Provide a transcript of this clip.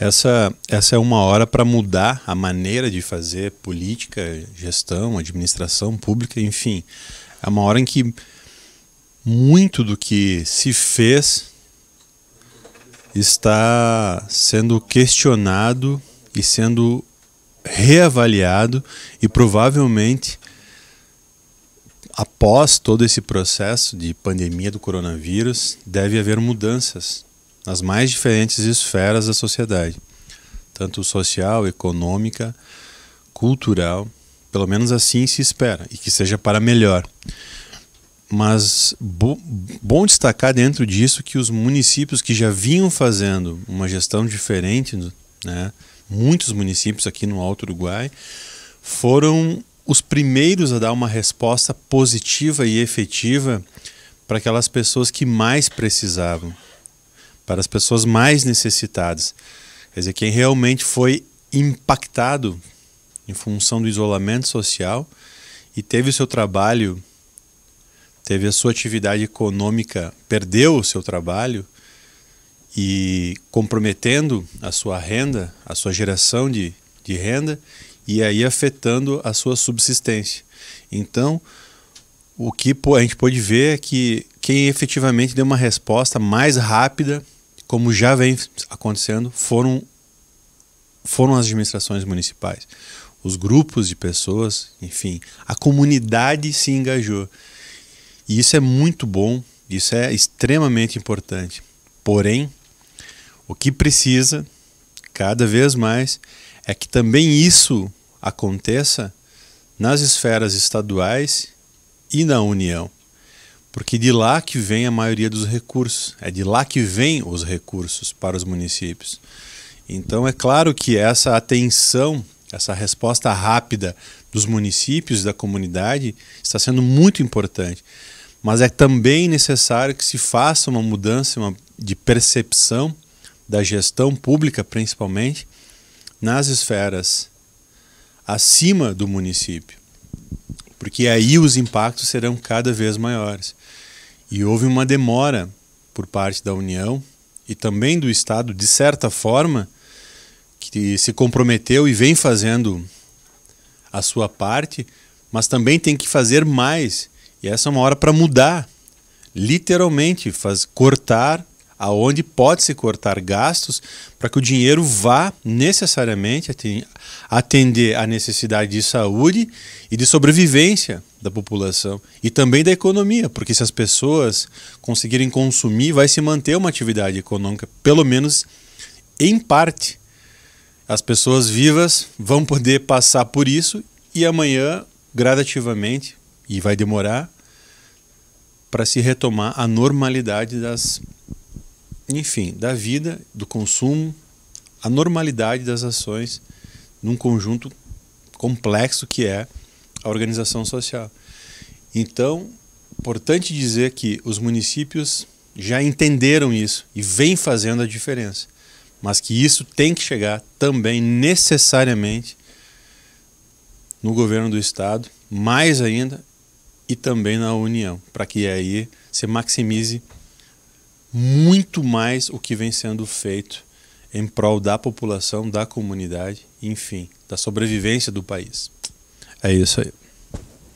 Essa, essa é uma hora para mudar a maneira de fazer política, gestão, administração pública, enfim. É uma hora em que muito do que se fez está sendo questionado e sendo reavaliado e provavelmente após todo esse processo de pandemia do coronavírus deve haver mudanças nas mais diferentes esferas da sociedade, tanto social, econômica, cultural, pelo menos assim se espera, e que seja para melhor. Mas bo bom destacar dentro disso que os municípios que já vinham fazendo uma gestão diferente, né, muitos municípios aqui no Alto Uruguai, foram os primeiros a dar uma resposta positiva e efetiva para aquelas pessoas que mais precisavam para as pessoas mais necessitadas. Quer dizer, quem realmente foi impactado em função do isolamento social e teve o seu trabalho, teve a sua atividade econômica, perdeu o seu trabalho e comprometendo a sua renda, a sua geração de, de renda e aí afetando a sua subsistência. Então, o que a gente pode ver é que quem efetivamente deu uma resposta mais rápida como já vem acontecendo, foram, foram as administrações municipais. Os grupos de pessoas, enfim, a comunidade se engajou. E isso é muito bom, isso é extremamente importante. Porém, o que precisa, cada vez mais, é que também isso aconteça nas esferas estaduais e na União porque de lá que vem a maioria dos recursos, é de lá que vem os recursos para os municípios. Então é claro que essa atenção, essa resposta rápida dos municípios, da comunidade, está sendo muito importante. Mas é também necessário que se faça uma mudança uma, de percepção da gestão pública, principalmente, nas esferas acima do município porque aí os impactos serão cada vez maiores. E houve uma demora por parte da União e também do Estado, de certa forma, que se comprometeu e vem fazendo a sua parte, mas também tem que fazer mais. E essa é uma hora para mudar literalmente faz, cortar aonde pode se cortar gastos para que o dinheiro vá necessariamente atender à necessidade de saúde e de sobrevivência da população e também da economia, porque se as pessoas conseguirem consumir, vai se manter uma atividade econômica, pelo menos em parte. As pessoas vivas vão poder passar por isso e amanhã, gradativamente, e vai demorar, para se retomar a normalidade das enfim, da vida, do consumo, a normalidade das ações num conjunto complexo que é a organização social. Então, importante dizer que os municípios já entenderam isso e vem fazendo a diferença, mas que isso tem que chegar também necessariamente no governo do estado, mais ainda e também na União, para que aí se maximize muito mais o que vem sendo feito em prol da população, da comunidade, enfim, da sobrevivência do país. É isso aí.